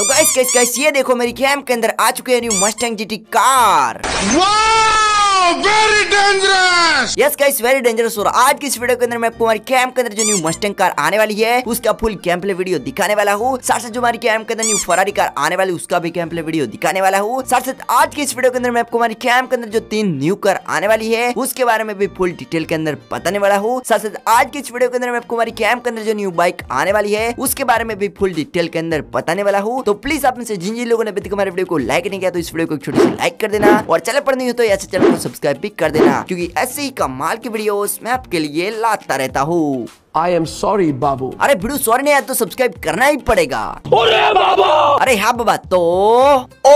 तो gas gas gas ये देखो मेरी गेम के अंदर आ चुकी है न्यू मस्टैंग जीटी कार वाह very dangerous yes guys very dangerous और आज की इस वीडियो के अंदर मैं आपको हमारी कैंप के अंदर जो न्यू मस्टिंग कार आने वाली है उसका फुल कैंप प्ले वीडियो दिखाने वाला हूँ साथ साथ जो हमारी कैंप के अंदर न्यू फरारी कार आने वाली उसका भी कैंप प्ले वीडियो दिखाने वाला हूँ साथ साथ आज की इस वीडियो के अंदर मैं आपको हमारी कैंप के अंदर जो तीन न्यू कार आने वाली है उसके बारे में भी फुल डिटेल के अंदर बताने वाला हूँ साथ साथ आज की इस वीडियो के अंदर मैं आपको हमारी कैंप के अंदर जो न्यू बाइक आने वाली है उसके बारे में भी फुल डिटेल के अंदर बताने वाला हूँ तो प्लीज आपने जिन जिन लोगों ने अभी तक हमारे वीडियो को लाइक नहीं किया तो इस वीडियो को छोटी लाइक कर देना और चले पर हो तो ऐसे चैनल को सब्सक्राइब सब्सक्राइब भी कर देना क्योंकि ऐसे ही कमाल की वीडियोस मैं आपके लिए लाता रहता हूँ आई एम सॉरी बाबू अरे भिड़ू सॉरी नहीं है तो सब्सक्राइब करना ही पड़ेगा अरे बाबा अरे हाँ बाबा तो ओ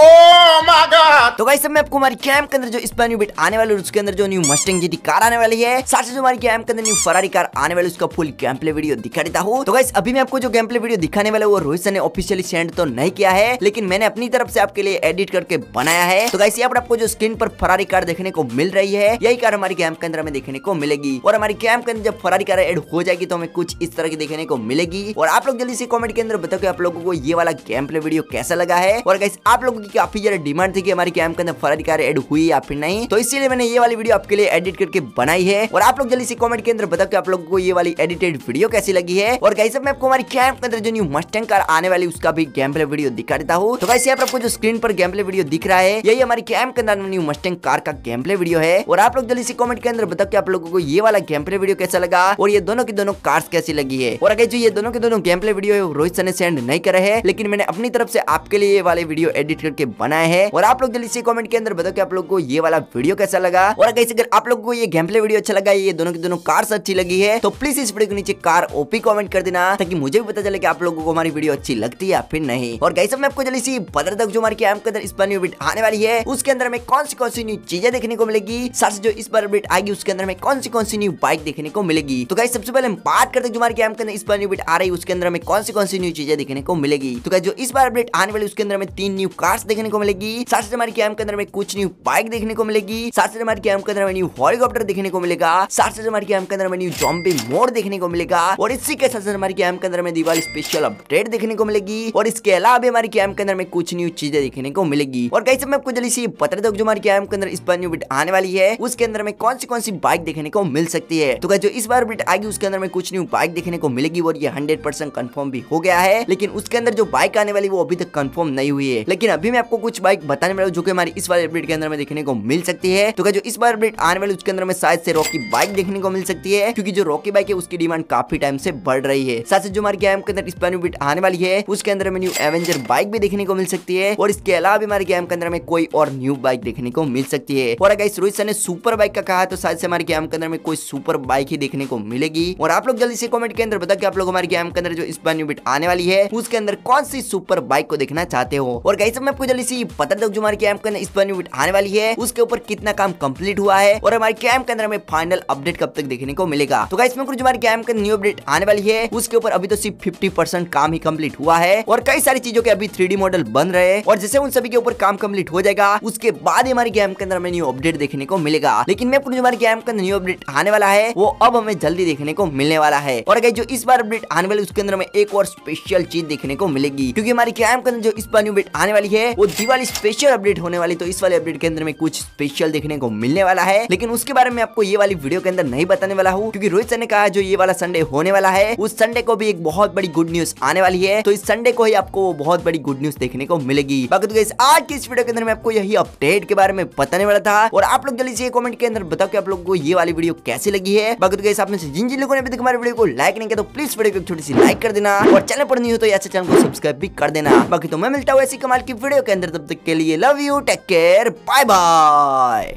माय गॉड तो गाइस सब मैं आपको हमारी कैम के अंदर जो स्पेन न्यू बिट आने वाली है उसके अंदर जो न्यू मस्टिंग जीटी कार आने वाली है साथ ही जो हमारी कैम के अंदर न्यू फरारी कार आने वाली उसका फुल गेम प्ले वीडियो दिखा देता हूँ तो गाइस अभी मैं आपको जो गेम प्ले वीडियो दिखाने वाला वो रोहित ने ऑफिशियली सेंड तो नहीं किया है लेकिन मैंने अपनी तरफ से आपके लिए एडिट करके बनाया है तो गाइस यहाँ पर आपको जो स्क्रीन पर फरारी कार देखने को मिल रही है यही कार हमारी कैम के अंदर हमें देखने को मिलेगी और हमारी कैम के अंदर जब फरारी कार एड हो जाएगी की तो हमें कुछ इस तरह की देखने को मिलेगी और आप लोग जल्दी से कॉमेंट के अंदर बताओ कि आप लोगों को ये वाला गेम वीडियो कैसा लगा है और गाइस आप लोगों की काफी ज्यादा डिमांड थी कि हमारे गेम के अंदर फराधिकार एड हुई या फिर नहीं तो इसीलिए मैंने ये वाली वीडियो आपके लिए एडिट करके बनाई है और आप लोग जल्दी से कॉमेंट के अंदर बताओ कि आप लोगों को ये वाली एडिटेड वीडियो कैसी लगी है और कैसे मैं आपको हमारी कैंप के अंदर जो न्यू मस्टैंग कार आने वाली उसका भी गेम प्ले वीडियो दिखा देता हूँ तो गाइस आप लोग जो स्क्रीन पर गेम प्ले वीडियो दिख रहा है यही हमारी कैंप के अंदर न्यू मस्टैंग कार का गेम प्ले वीडियो है और आप लोग जल्दी से कॉमेंट के अंदर बताओ कि आप लोगों को ये वाला गेम प्ले वीडियो कैसा लगा और ये दोनों के दोनों दोनों कार्स कैसी लगी है और अगर जो ये दोनों के दोनों गेम प्ले वीडियो है रोहित सर ने सेंड नहीं करे है लेकिन मैंने अपनी तरफ से आपके लिए ये वाले वीडियो एडिट करके बनाए हैं और आप लोग जल्दी से कमेंट के अंदर बताओ कि आप लोग को ये वाला वीडियो कैसा लगा और अगर आप लोग को ये गेम प्ले वीडियो अच्छा लगा ये दोनों के दोनों कार्स अच्छी लगी है तो प्लीज इस वीडियो के नीचे कार ओपी कॉमेंट कर देना ताकि मुझे भी पता चले की आप लोगों को हमारी वीडियो अच्छी लगती है फिर नहीं और गाइस मैं आपको जल्दी सी बदल तक जो हमारे अपडेट आने वाली है उसके अंदर हमें कौन सी कौन सी न्यू चीजें देखने को मिलेगी साथ जो इस बार अपडेट आएगी उसके अंदर हमें कौन सी कौन सी न्यू बाइक देखने को मिलेगी तो गाइस सबसे पहले हम बात करते जो हमारे गेम के अंदर इस बार न्यू अपडेट आ रही है उसके अंदर हमें कौन सी कौन सी न्यू चीजें देखने को मिलेगी तो जो इस बार अपडेट आने वाली उसके अंदर हमें तीन न्यू कार्स देखने को मिलेगी साथ ही हमारे गेम के अंदर हमें कुछ न्यू बाइक देखने को मिलेगी साथ ही हमारे गेम के अंदर हमें न्यू हेलीकॉप्टर देखने को मिलेगा साथ ही हमारे गेम के अंदर हमें न्यू जॉम्बी मोड देखने को मिलेगा और इसी के साथ हमारे गेम के अंदर हमें दिवाली स्पेशल अपडेट देखने को मिलेगी और इसके अलावा भी हमारे गेम के अंदर में कुछ न्यू चीजें देखने को मिलेगी और कैसे मैं आपको जल्दी से बता दो जो हमारे गेम के अंदर इस बार न्यू अपडेट आने वाली है उसके अंदर में कौन सी कौन सी बाइक देखने को मिल सकती है तो जो इस बार अपडेट आएगी उसके अंदर में कुछ न्यू बाइक देखने को मिलेगी और ये हंड्रेड परसेंट कन्फर्म भी हो गया है लेकिन उसके अंदर जो बाइक आने वाली वो अभी तक कन्फर्म नहीं हुई है लेकिन अभी मैं आपको कुछ बाइक बताने वाला हूँ जो हमारी इस बार अपडेट के अंदर में देखने को मिल सकती है तो क्या जो इस बार अपडेट आने वाली उसके अंदर में शायद से रॉकी बाइक देखने को मिल सकती है क्योंकि जो रॉकी बाइक है उसकी डिमांड काफी टाइम से बढ़ रही है साथ ही जो हमारे गेम के अंदर इस बार अपडेट आने वाली है उसके अंदर में न्यू एवेंजर बाइक भी देखने को मिल सकती है और इसके अलावा भी हमारे गेम के अंदर में कोई और न्यू बाइक देखने को मिल सकती है और अगर इस रोहित सर ने सुपर बाइक का कहा तो शायद से हमारे गेम के अंदर में कोई सुपर बाइक ही देखने को मिलेगी और आप आप लोग जल्दी से कमेंट के अंदर बताओ कि आप लोग हमारी गेम के अंदर जो इस बार न्यू बिट आने वाली है तो उसके अंदर कौन सी सुपर बाइक को देखना चाहते हो और गाइस मैं आपको जल्दी से बता दो जो गेम के अंदर इस बार न्यू बिट आने वाली है उसके ऊपर कितना काम कम्प्लीट हुआ है और हमारे गेम के अंदर हमें फाइनल अपडेट कब तक देखने को मिलेगा तो गाइस में कुछ गेम के न्यू अपडेट आने वाली है उसके ऊपर अभी तो सिर्फ फिफ्टी काम ही कम्प्लीट हुआ है और कई सारी चीजों के अभी थ्री मॉडल बन रहे और जैसे उन सभी के ऊपर काम कम्प्लीट हो जाएगा उसके बाद हमारी गेम के अंदर हमें न्यू अपडेट देखने को मिलेगा लेकिन मैं जो हमारे गेम अंदर न्यू अपडेट आने वाला है वो अब हमें जल्दी देखने को मिलने मिलने वाला है और अगर जो इस बार अपडेट आने वाली उसके अंदर में एक और स्पेशल चीज देखने को मिलेगी क्योंकि हमारी क्राइम के अंदर जो इस बार अपडेट आने वाली है वो दिवाली स्पेशल अपडेट होने वाली तो इस वाले अपडेट के अंदर में कुछ स्पेशल देखने को मिलने वाला है लेकिन उसके बारे में आपको ये वाली वीडियो के अंदर नहीं बताने वाला हूँ क्योंकि रोहित सर ने कहा जो ये वाला संडे होने वाला है उस संडे को भी एक बहुत बड़ी गुड न्यूज आने वाली है तो इस संडे को ही आपको बहुत बड़ी गुड न्यूज देखने को मिलेगी बाकी तो आज की इस वीडियो के अंदर में आपको यही अपडेट के बारे में बताने वाला था और आप लोग जल्दी से कॉमेंट के अंदर बताओ कि आप लोग को ये वाली वीडियो कैसी लगी है बाकी तो आप से जिन जिन लोगों ने अभी तक हमारे वीडियो को लाइक नहीं किया तो प्लीज वीडियो को छोटी सी लाइक कर देना और चैनल पर नहीं हो तो ऐसे चैनल अच्छा को सब्सक्राइब भी कर देना बाकी तो मैं मिलता हूँ ऐसी कमाल की वीडियो के अंदर तब तक के लिए love you take care bye bye